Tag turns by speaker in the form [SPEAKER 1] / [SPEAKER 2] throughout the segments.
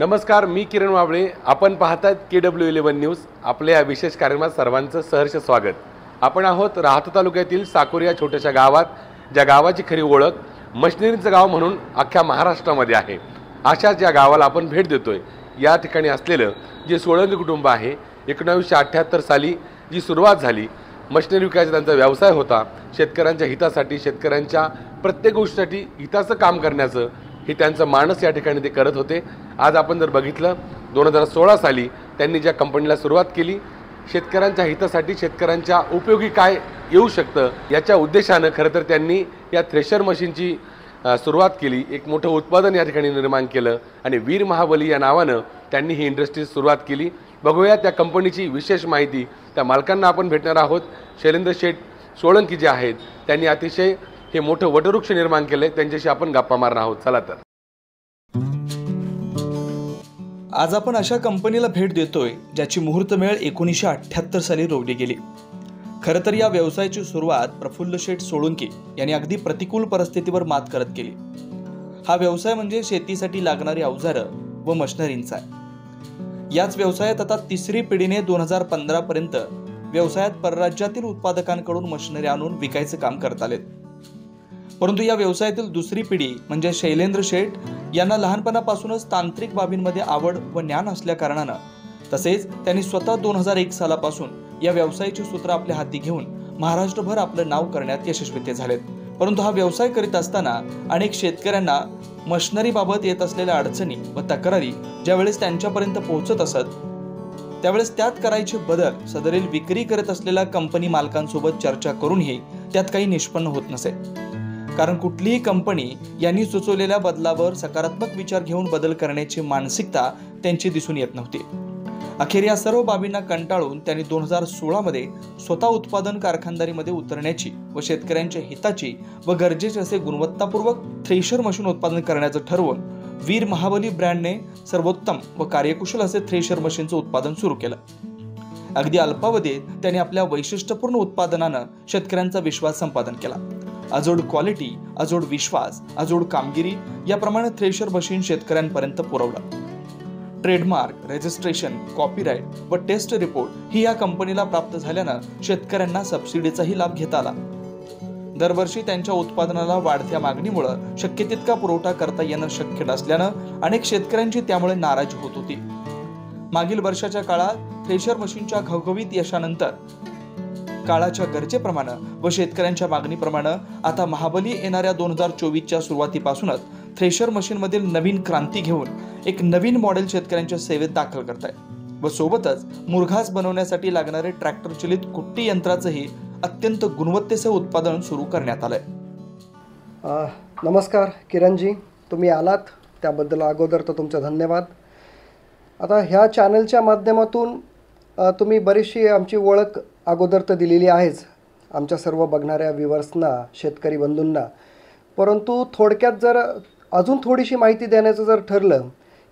[SPEAKER 1] नमस्कार मी किरण वाबळे आपण पाहतात के डब्ल्यू इलेव्हन न्यूज आपल्या या विशेष कार्यक्रमात सर्वांचं सहर्ष स्वागत आपण आहोत राहतो तालुक्यातील साकोर या छोट्याशा गावात ज्या गावाची खरी ओळख मशनरींचं गाव म्हणून अख्ख्या महाराष्ट्रामध्ये आहे अशाच या गावाला आपण भेट देतोय या ठिकाणी असलेलं जे सोळंगी कुटुंब आहे एकोणावीसशे अठ्ठ्याहत्तर साली जी सुरुवात झाली मशनरी विकायचा त्यांचा व्यवसाय होता शेतकऱ्यांच्या हितासाठी शेतकऱ्यांच्या प्रत्येक गोष्टीसाठी हिताचं काम करण्याचं ही त्यांचं मानस या ठिकाणी ते करत होते आज आपण जर बघितलं दोन हजार सोळा साली त्यांनी ज्या कंपनीला सुरुवात केली शेतकऱ्यांच्या हितासाठी शेतकऱ्यांच्या उपयोगी काय येऊ शकतं याच्या उद्देशानं खरं तर त्यांनी या थ्रेशर मशीनची सुरुवात केली एक मोठं उत्पादन या ठिकाणी निर्माण केलं आणि वीर महाबली या नावानं त्यांनी ही इंडस्ट्री सुरुवात केली बघूया त्या कंपनीची विशेष माहिती त्या मालकांना आपण भेटणार आहोत शैलेंद्र शेठ सोळंकी जे आहेत त्यांनी अतिशय हे मोठं वटवृक्ष निर्माण केलं आहे त्यांच्याशी आपण गप्पा मारणार आहोत चला तर आज आपण अशा
[SPEAKER 2] कंपनीला भेट देतोय ज्याची मुहूर्तमेळ एकोणीसशे अठ्ठ्याहत्तर साली रोवली गेली खरं तर या व्यवसायाची सुरुवात प्रफुल्ल शेठ सोळुंकी यांनी अगदी प्रतिकूल परिस्थितीवर मात करत केली हा व्यवसाय म्हणजे शेतीसाठी लागणारी अवजारं व मशनरींचा आहे याच व्यवसायात आता तिसरी पिढीने दोन हजार पंधरापर्यंत व्यवसायात परराज्यातील उत्पादकांकडून मशिनरी आणून विकायचं काम करता आलेत परंतु या व्यवसायातील दुसरी पिढी म्हणजे शैलेंद्र शेठ यांना लहानपणापासूनच तांत्रिक बाबींमध्ये आवड व ज्ञान कारणानं तसेच त्यांनी स्वतः दोन हजार एक सालापासून या व्यवसायाची सूत्र आपल्या हाती घेऊन महाराष्ट्रभर आपलं नाव करण्यात यशस्वी झालेत परंतु हा व्यवसाय करीत असताना अनेक शेतकऱ्यांना मशनरीबाबत येत असलेल्या अडचणी व तक्रारी ज्यावेळेस त्यांच्यापर्यंत पोहोचत असत त्यावेळेस त्यात करायचे बदल सदरील विक्री करत असलेल्या कंपनी मालकांसोबत चर्चा करूनही त्यात काही निष्पन्न होत नसे कारण कुठलीही कंपनी यांनी सुचवलेल्या बदलावर सकारात्मक विचार घेऊन बदल करण्याची मानसिकता त्यांची दिसून येत नव्हती अखेर या सर्व बाबींना कंटाळून त्यांनी दोन हजार सोळामध्ये स्वतः उत्पादन कारखानदारीमध्ये उतरण्याची व शेतकऱ्यांच्या हिताची व गरजेचे असे गुणवत्तापूर्वक थ्रेशर मशीन उत्पादन करण्याचं ठरवून वीर महाबली ब्रँडने सर्वोत्तम व कार्यकुशल असे थ्रेशर मशीनचं उत्पादन सुरू केलं अगदी अल्पावधीत त्यांनी आपल्या वैशिष्ट्यपूर्ण उत्पादनानं शेतकऱ्यांचा विश्वास संपादन केला अजोड क्वालिटी अजोड विश्वास अजोड कामगिरी याप्रमाणे थ्रेशर मशीन शेतकऱ्यांपर्यंत पुरवला ट्रेडमार्क रेजिस्ट्रेशन कॉपीराईट व टेस्ट रिपोर्ट ही या कंपनीला प्राप्त झाल्यानं शेतकऱ्यांना सबसिडीचाही लाभ घेता आला दरवर्षी त्यांच्या उत्पादनाला वाढत्या मागणीमुळं शक्य तितका पुरवठा करता येणं शक्य नसल्यानं अनेक शेतकऱ्यांची त्यामुळे नाराजी होत होती मागील वर्षाच्या काळात थ्रेशर मशीनच्या घवघवीत यशानंतर काळाच्या गरजेप्रमाणे व शेतकऱ्यांच्या मागणीप्रमाणे आता महाबली येणाऱ्या दोन हजार चोवीसच्या सुरुवातीपासूनच थ्रेशर मशीनमधील नवीन क्रांती घेऊन एक नवीन मॉडेल शेतकऱ्यांच्या सेवेत दाखल करत आहे व सोबतच मुरघास बनवण्यासाठी लागणारे ट्रॅक्टर चलित कुट्टी यंत्राचंही अत्यंत गुणवत्तेचं उत्पादन सुरू करण्यात आलंय
[SPEAKER 3] नमस्कार किरणजी तुम्ही आलात त्याबद्दल अगोदर तर तुमचा धन्यवाद आता ह्या चॅनलच्या माध्यमातून तुम्ही बरीचशी आमची ओळख अगोदर तर दिलेली आहेच आमच्या सर्व बघणाऱ्या व्हिवर्सना शेतकरी बंधूंना परंतु थोडक्यात जर अजून थोडीशी माहिती देण्याचं जर ठरलं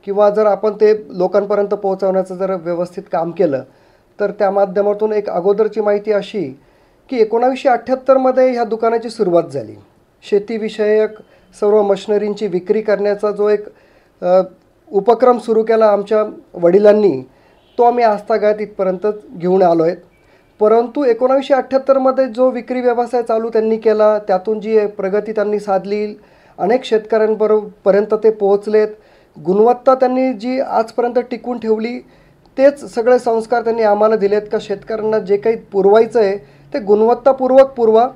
[SPEAKER 3] किंवा जर आपण ते लोकांपर्यंत पोहोचवण्याचं जर व्यवस्थित काम केलं तर त्या माध्यमातून एक अगोदरची माहिती अशी की एकोणावीसशे अठ्ठ्याहत्तरमध्ये ह्या दुकानाची सुरुवात झाली शेतीविषयक सर्व मशिनरींची विक्री करण्याचा जो एक उपक्रम सुरू केला आमच्या वडिलांनी तो आम्ही आजतागायत इथपर्यंत घेऊन आलो आहेत परंतु एकोणावीसशे अठ्ठ्याहत्तरमध्ये जो विक्री व्यवसाय चालू त्यांनी केला त्यातून जी प्रगती त्यांनी साधली अनेक शेतकऱ्यांबरोबरपर्यंत ते पोहोचलेत गुणवत्ता त्यांनी जी आजपर्यंत टिकून ठेवली तेच सगळे संस्कार त्यांनी आम्हाला दिलेत का शेतकऱ्यांना जे काही पुरवायचं आहे ते गुणवत्तापूर्वक पुरवा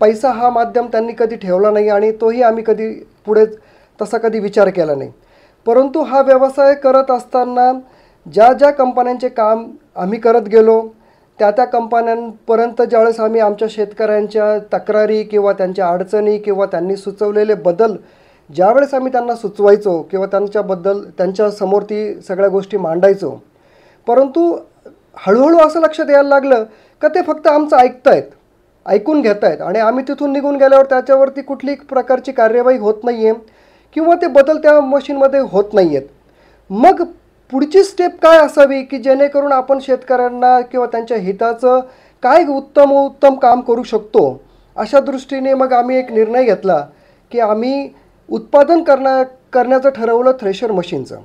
[SPEAKER 3] पैसा हा माध्यम त्यांनी कधी ठेवला नाही आणि तोही आम्ही कधी पुढे तसा कधी विचार केला नाही परंतु हा व्यवसाय करत असताना ज्या ज्या कंपन्यांचे काम आम्ही करत गेलो त्या त्या कंपन्यांपर्यंत ज्यावेळेस आम्ही आमच्या शेतकऱ्यांच्या तक्रारी किंवा त्यांच्या अडचणी किंवा त्यांनी सुचवलेले बदल ज्यावेळेस आम्ही त्यांना सुचवायचो किंवा त्यांच्याबद्दल त्यांच्यासमोर ती सगळ्या गोष्टी मांडायचो परंतु हळूहळू असं लक्षात यायला लागलं का ते फक्त आमचं ऐकतायत ऐकून घेत आहेत आणि आम्ही तिथून निघून गेल्यावर त्याच्यावरती कुठली प्रकारची कार्यवाही होत नाही आहे किंवा ते बदल त्या मशीनमध्ये होत नाही आहेत मग पुढची स्टेप काय असावी की जेणेकरून आपण शेतकऱ्यांना किंवा त्यांच्या हिताचं काय उत्तम उत्तम काम करू शकतो अशा दृष्टीने मग आम्ही एक निर्णय घेतला की आम्ही उत्पादन करण्या करण्याचं ठरवलं थ्रेशर मशीनचं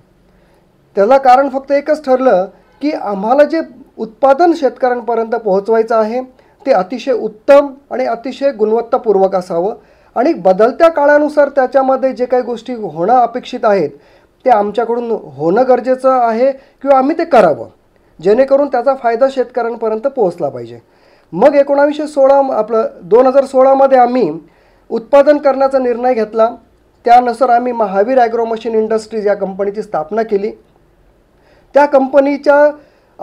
[SPEAKER 3] त्याला कारण फक्त एकच ठरलं की आम्हाला जे उत्पादन शेतकऱ्यांपर्यंत पोहोचवायचं आहे ते अतिशय उत्तम आणि अतिशय गुणवत्तापूर्वक असावं आणि बदलत्या काळानुसार त्याच्यामध्ये जे काही गोष्टी होणं अपेक्षित आहेत ते आमच्याकडून होणं गरजेचं आहे किंवा आम्ही ते करावं जेणेकरून त्याचा फायदा शेतकऱ्यांपर्यंत पोहोचला पाहिजे मग एकोणावीसशे सोळा आपलं दोन हजार सोळामध्ये आम्ही उत्पादन करण्याचा निर्णय घेतला त्यानुसार आम्ही महावीर ॲग्रो मशीन इंडस्ट्रीज या कंपनीची स्थापना केली त्या कंपनीच्या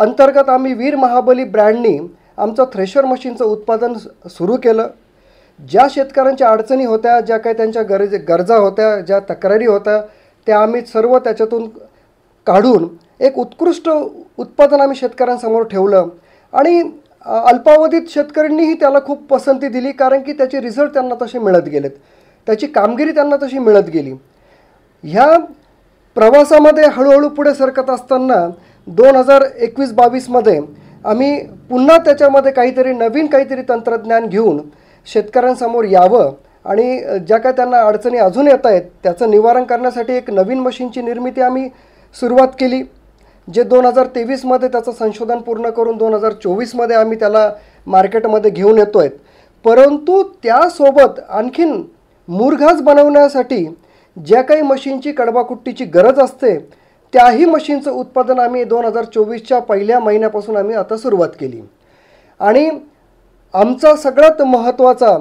[SPEAKER 3] अंतर्गत आम्ही वीर महाबली ब्रँडनी आमचं थ्रेशर मशीनचं उत्पादन सुरू केलं ज्या शेतकऱ्यांच्या अडचणी होत्या ज्या काही त्यांच्या गरजे गरजा होत्या ज्या तक्रारी होत्या ते आम्ही सर्व त्याच्यातून काढून एक उत्कृष्ट उत्पादन आम्ही शेतकऱ्यांसमोर ठेवलं आणि अल्पावधीत शेतकऱ्यांनीही त्याला खूप पसंती दिली कारण की त्याचे रिझल्ट त्यांना तसे मिळत गेलेत त्याची कामगिरी त्यांना तशी मिळत गेली ह्या प्रवासामध्ये हळूहळू पुढे सरकत असताना दोन हजार एकवीस बावीसमध्ये आम्ही पुन्हा त्याच्यामध्ये काहीतरी नवीन काहीतरी तंत्रज्ञान घेऊन शेतकऱ्यांसमोर यावं आणि ज्या काय त्यांना अडचणी अजून येत आहेत त्याचं निवारण करण्यासाठी एक नवीन मशीनची निर्मिती आम्ही सुरुवात केली जे दोन हजार तेवीसमध्ये त्याचं संशोधन पूर्ण करून दोन हजार चोवीसमध्ये आम्ही त्याला मार्केटमध्ये घेऊन येतो आहेत परंतु त्यासोबत आणखीन मुरघास बनवण्यासाठी ज्या काही मशीनची कडबाकुट्टीची गरज असते त्याही मशीनचं उत्पादन आम्ही दोन हजार चोवीसच्या पहिल्या महिन्यापासून आम्ही आता सुरुवात केली आणि आमचा सगळ्यात महत्त्वाचा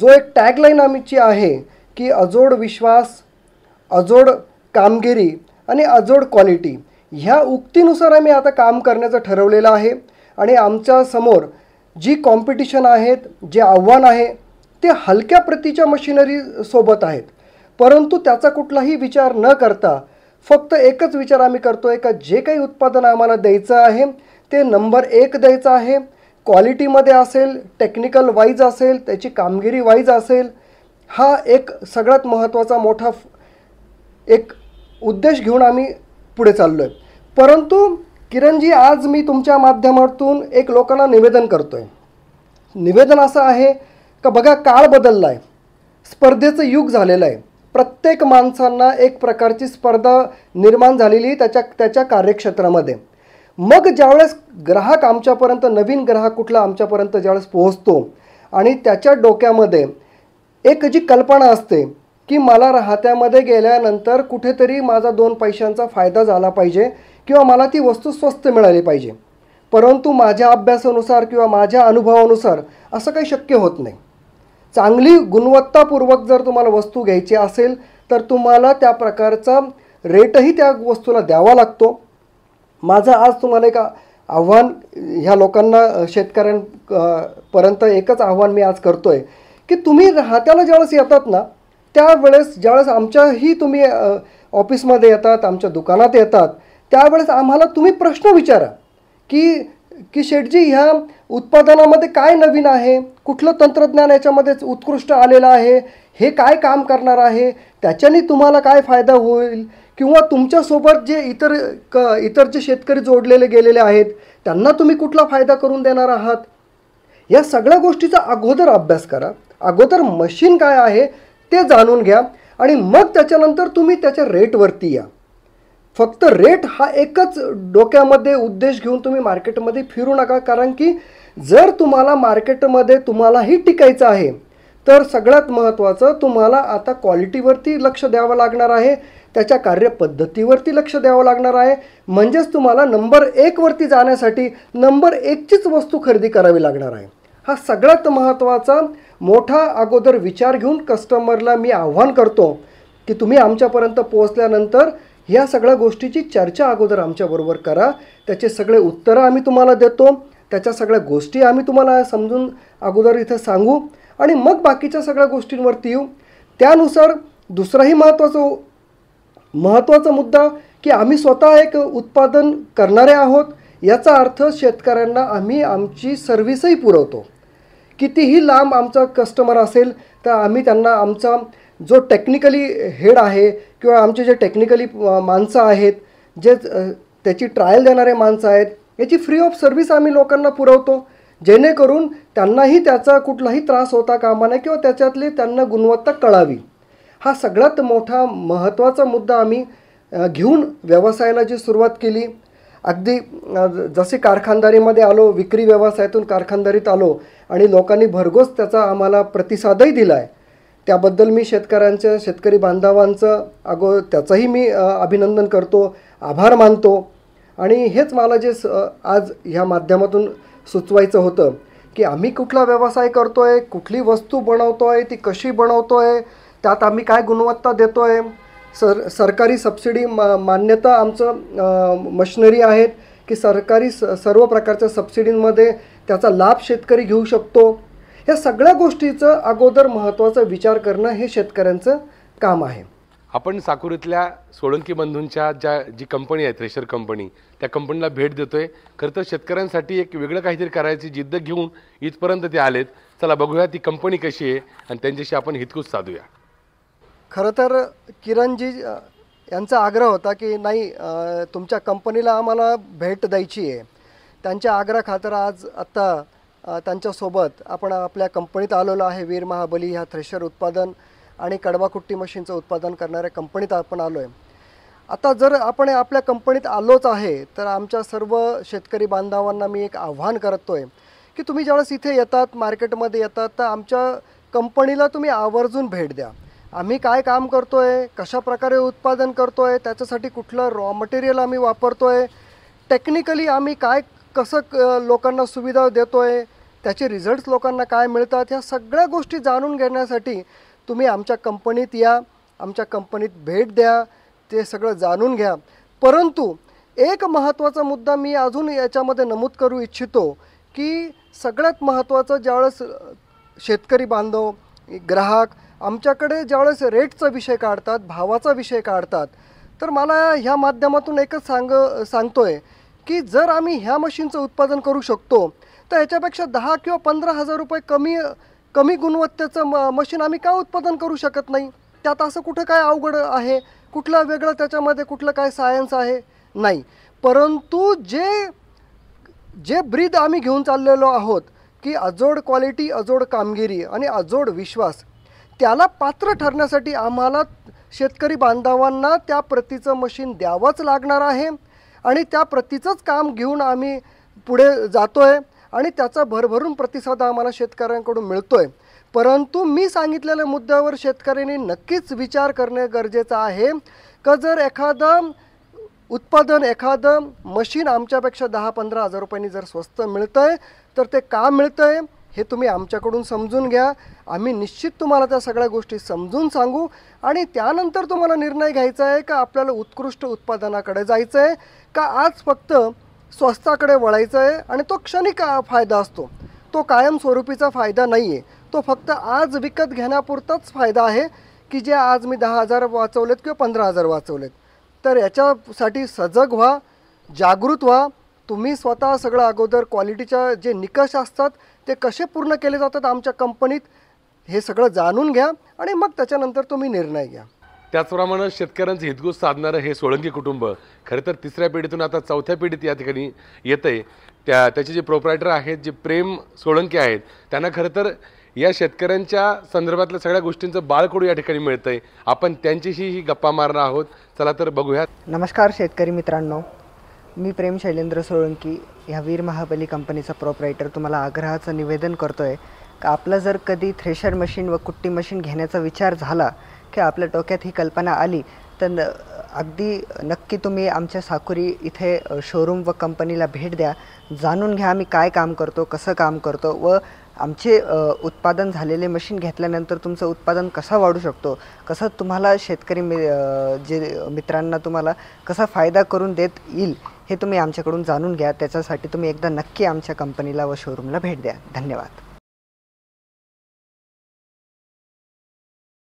[SPEAKER 3] जो एक टॅगलाईन आमची आहे की अजोड विश्वास अजोड कामगिरी आणि अजोड क्वालिटी ह्या उक्तीनुसार आम्ही आता काम करण्याचं ठरवलेलं आहे आणि आमच्यासमोर जी कॉम्पिटिशन आहेत जे आव्हान आहे ते हलक्या प्रतीच्या मशिनरीसोबत आहेत परंतु त्याचा कुठलाही विचार न करता फक्त एकच विचार आम्ही करतो आहे का जे काही उत्पादन आम्हाला द्यायचं आहे ते नंबर एक द्यायचं आहे क्वालिटीमध्ये असेल टेक्निकल वाईज असेल त्याची कामगिरी वाईज असेल हा एक सगळ्यात महत्त्वाचा मोठा एक उद्देश घेऊन आम्ही पुढे चाललो आहे परंतु किरणजी आज मी तुमच्या माध्यमातून एक लोकांना निवेदन करतो आहे निवेदन असं आहे का बघा काळ बदलला आहे स्पर्धेचं युग झालेलं आहे प्रत्येक माणसांना एक प्रकारची स्पर्धा निर्माण झालेली त्याच्या त्याच्या कार्यक्षेत्रामध्ये मग ज्यावेळेस ग्राहक आमच्यापर्यंत नवीन ग्राहक कुठला आमच्यापर्यंत ज्यावेळेस पोहोचतो आणि त्याच्या डोक्यामध्ये एक जी कल्पना असते की मला राहत्यामध्ये गेल्यानंतर कुठेतरी माझा दोन पैशांचा फायदा झाला पाहिजे किंवा मला ती वस्तू स्वस्त मिळाली पाहिजे परंतु माझ्या अभ्यासानुसार किंवा माझ्या अनुभवानुसार असं काही शक्य होत नाही चांगली गुणवत्तापूर्वक जर तुम्हाला वस्तू घ्यायची असेल तर तुम्हाला त्या प्रकारचा रेटही त्या वस्तूला द्यावा लागतो माझं आज तुम्हाला एक आव्हान ह्या लोकांना शेतकऱ्यांपर्यंत एकच आव्हान मी आज करतो आहे की तुम्ही राहत्याला ज्यावेळेस येतात ना त्यावेळेस ज्यावेळेस आमच्याही तुम्ही ऑफिसमध्ये येतात आमच्या दुकानात येतात त्यावेळेस आम्हाला तुम्ही प्रश्न विचारा की की शेटजी ह्या उत्पादनामध्ये काय नवीन आहे कुठलं तंत्रज्ञान याच्यामध्येच उत्कृष्ट आलेलं आहे हे काय काम करणार आहे त्याच्याने तुम्हाला काय फायदा होईल किंवा तुमच्यासोबत जे इतर क इतर जे शेतकरी जोडलेले गेलेले आहेत त्यांना तुम्ही कुठला फायदा करून देणार आहात या सगळ्या गोष्टीचा अगोदर अभ्यास करा अगोदर मशीन काय आहे ते जाणून घ्या आणि मग त्याच्यानंतर तुम्ही त्याच्या रेटवरती या फक्त रेट हा एकच डोक्यामध्ये उद्देश घेऊन तुम्ही मार्केटमध्ये फिरू नका कारण की जर तुम्हाला मार्केटमध्ये तुम्हालाही टिकायचं आहे तर सगळ्यात महत्त्वाचं तुम्हाला आता क्वालिटीवरती लक्ष द्यावं लागणार आहे त्याच्या कार्यपद्धतीवरती लक्ष द्यावं लागणार आहे म्हणजेच तुम्हाला नंबर एकवरती जाण्यासाठी नंबर एकचीच वस्तू खरेदी करावी लागणार आहे हा सगळ्यात महत्त्वाचा मोठा अगोदर विचार घेऊन कस्टमरला मी आव्हान करतो की तुम्ही आमच्यापर्यंत पोहोचल्यानंतर ह्या सगळ्या गोष्टीची चर्चा अगोदर आमच्याबरोबर करा त्याचे सगळे उत्तरं आम्ही तुम्हाला देतो त्याच्या सगळ्या गोष्टी आम्ही तुम्हाला समजून अगोदर इथं सांगू आणि मग बाकीच्या सगळ्या गोष्टींवरती येऊ त्यानुसार दुसराही महत्त्वाचं महत्त्वाचा मुद्दा की आम्ही स्वतः एक उत्पादन करणारे आहोत याचा अर्थ शेतकऱ्यांना आम्ही आमची सर्व्हिसही पुरवतो कितीही लांब आमचा कस्टमर असेल तर आम्ही त्यांना आमचा जो टेक्निकली हेड आहे किंवा आमचे जे टेक्निकली माणसं आहेत जे त्याची ट्रायल देणारे माणसं आहेत याची फ्री ऑफ सर्व्हिस आम्ही लोकांना पुरवतो जेणेकरून त्यांनाही त्याचा कुठलाही त्रास होता कामा नये किंवा त्याच्यातली त्यांना गुणवत्ता कळावी हा सगळ्यात मोठा महत्त्वाचा मुद्दा आम्ही घेऊन व्यवसायाला जी सुरुवात केली अगदी जसे कारखानदारीमध्ये आलो विक्री व्यवसायातून कारखानदारीत आलो आणि लोकांनी भरघोस त्याचा आम्हाला प्रतिसादही दिला आहे त्याबद्दल मी शेतकऱ्यांचं शेतकरी बांधवांचं अगो त्याचंही मी अभिनंदन करतो आभार मानतो आणि हेच मला जे आज ह्या माध्यमातून सुचवायचं होतं की आम्ही कुठला व्यवसाय करतो आहे कुठली वस्तू बनवतो आहे ती कशी बनवतो आहे त्यात आम्ही काय गुणवत्ता देतो आहे सर सरकारी सबसिडी मा मान्यता आमचं मशिनरी आहेत की सरकारी स सर्व प्रकारच्या सबसिडींमध्ये त्याचा लाभ शेतकरी घेऊ शकतो ह्या सगळ्या गोष्टीचं अगोदर महत्त्वाचा विचार करणं हे शेतकऱ्यांचं काम आहे
[SPEAKER 1] आपण साकुरीतल्या सोळंकी बंधूंच्या ज्या जी कंपनी आहे थ्रेशर कंपनी त्या कंपनीला भेट देतोय खरं तर शेतकऱ्यांसाठी एक वेगळं काहीतरी करायची जिद्द घेऊन इथपर्यंत ते आलेत चला बघूया ती कंपनी कशी आहे आणि त्यांच्याशी आपण हितकूच साधूया
[SPEAKER 3] खरं तर किरणजी यांचा आग्रह होता की नाही तुमच्या कंपनीला आम्हाला भेट द्यायची आहे त्यांच्या आग्रह खातर आज आत्ता त्यांच्यासोबत आपण आपल्या कंपनीत आलेलो आहे वीर महाबली ह्या थ्रेशर उत्पादन आणि कडवाकुट्टी मशीनचं उत्पादन करणाऱ्या कंपनीत आपण आलो आहे आता जर आपण आपल्या कंपनीत आलोच आहे तर आमच्या सर्व शेतकरी बांधवांना मी एक आव्हान करतो आहे की तुम्ही ज्यावेळेस इथे येतात मार्केटमध्ये येतात तर आमच्या कंपनीला तुम्ही आवर्जून भेट द्या आम्ही काय काम करतो आहे कशाप्रकारे उत्पादन करतो आहे त्याच्यासाठी कुठलं रॉ मटेरियल आम्ही वापरतो आहे टेक्निकली आम्ही काय कसं लोकांना सुविधा देतो आहे त्याचे रिझल्ट्स लोकांना काय मिळतात ह्या सगळ्या गोष्टी जाणून घेण्यासाठी तुम्ही आमच्या कंपनीत या आमच्या कंपनीत भेट द्या ते सगळं जाणून घ्या परंतु एक महत्त्वाचा मुद्दा मी अजून याच्यामध्ये नमूद करू इच्छितो की सगळ्यात महत्त्वाचं ज्यावेळेस शेतकरी बांधव ग्राहक आमच्याकडे ज्यावेळेस रेटचा विषय काढतात भावाचा विषय काढतात तर मला ह्या माध्यमातून एकच सांग सांगतो आहे की जर आम्ही ह्या मशीनचं उत्पादन करू शकतो तर ह्याच्यापेक्षा दहा किंवा पंधरा हजार रुपये कमी कमी गुणवत्तेचं म मशीन आम्ही का उत्पादन करू शकत नाही त्यात असं कुठं काय अवघड आहे कुठलं वेगळं त्याच्यामध्ये कुठलं काय सायन्स आहे नाही परंतु जे जे ब्रीद आम्ही घेऊन चाललेलो आहोत की अजोड क्वालिटी अजोड कामगिरी आणि अजोड विश्वास त्याला पात्र ठरण्यासाठी आम्हाला शेतकरी बांधवांना त्या प्रतीचं मशीन द्यावंच लागणार आहे आणि त्या प्रतीचंच काम घेऊन आम्ही पुढे जातो आहे आणि त्याचा भरभरून प्रतिसाद आम्हाला शेतकऱ्यांकडून मिळतोय परंतु मी सांगितलेल्या मुद्द्यावर शेतकऱ्यांनी नक्कीच विचार करणे गरजेचं आहे का जर एखादं उत्पादन एखादं मशीन आमच्यापेक्षा दहा पंधरा हजार रुपयांनी जर स्वस्त मिळतं आहे तर ते का मिळतं आहे हे तुम्ही आमच्याकडून समजून घ्या आम्ही निश्चित तुम्हाला त्या सगळ्या गोष्टी समजून सांगू आणि त्यानंतर तुम्हाला निर्णय घ्यायचा आहे का आपल्याला उत्कृष्ट उत्पादनाकडे जायचं आहे का आज फक्त स्वस्ताकडे वळायचं आहे आणि तो क्षणिक फायदा असतो तो कायमस्वरूपीचा फायदा नाही आहे तो फक्त आज विकत घेण्यापुरताच फायदा आहे की जे आज मी दहा हजार वाचवलेत किंवा पंधरा हजार वाचवलेत तर याच्यासाठी सजग व्हा जागृत व्हा तुम्ही स्वतः सगळं अगोदर क्वालिटीच्या जे निकष असतात ते कसे पूर्ण केले जातात आमच्या कंपनीत हे सगळं जाणून घ्या आणि मग त्याच्यानंतर तुम्ही निर्णय घ्या
[SPEAKER 1] त्याचप्रमाणे शेतकऱ्यांचं हितगुज साधणारं हे सोळंकी कुटुंब खरं तर तिसऱ्या पिढीतून आता चौथ्या पिढीत या ठिकाणी येत आहे त्या त्याचे जे प्रोपरायटर आहेत जे प्रेम सोळंकी आहेत त्यांना खरं तर या शेतकऱ्यांच्या संदर्भातल्या सगळ्या गोष्टींचं बाळकडू या ठिकाणी मिळतं आहे आपण त्यांच्याशी ही गप्पा मारणार आहोत चला तर बघूयात
[SPEAKER 3] नमस्कार शेतकरी मित्रांनो मी प्रेम शैलेंद्र सोळंकी ह्या वीर महाबली कंपनीचा प्रोपरायटर तुम्हाला आग्रहाचं निवेदन करतो आहे का आपलं जर कधी थ्रेशर मशीन व कुट्टी मशीन घेण्याचा विचार झाला मुख्य आपल्या डोक्यात ही कल्पना आली तर अगदी नक्की तुम्ही आमच्या साकुरी इथे शोरूम व कंपनीला भेट द्या जाणून घ्या आम्ही काय काम करतो कसं काम करतो व आमचे उत्पादन झालेले मशीन घेतल्यानंतर तुमचं उत्पादन कसं वाढू शकतो कसं तुम्हाला शेतकरी मि जे मित्रांना तुम्हाला कसा फायदा करून देत येईल हे तुम्ही आमच्याकडून जाणून घ्या त्याच्यासाठी तुम्ही एकदा नक्की आमच्या कंपनीला व शोरूमला भेट द्या धन्यवाद